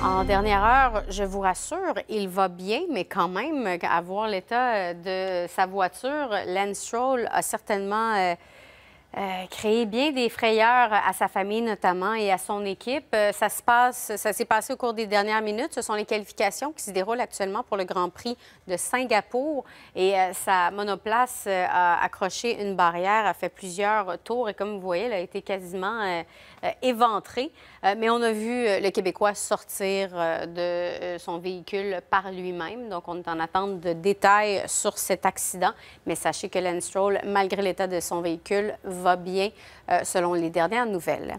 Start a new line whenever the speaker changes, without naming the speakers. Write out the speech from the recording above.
En dernière heure, je vous rassure, il va bien, mais quand même, à voir l'état de sa voiture, Lance Stroll a certainement euh, euh, créer créé bien des frayeurs à sa famille notamment et à son équipe. Euh, ça se passe, ça s'est passé au cours des dernières minutes. Ce sont les qualifications qui se déroulent actuellement pour le Grand Prix de Singapour et euh, sa monoplace a accroché une barrière, a fait plusieurs tours et comme vous voyez, elle a été quasiment éventrée. mais on a vu le Québécois sortir de son véhicule par lui-même. Donc on est en attente de détails sur cet accident. Mais sachez que Lance Stroll, malgré l'état de son véhicule, va bien euh, selon les dernières nouvelles.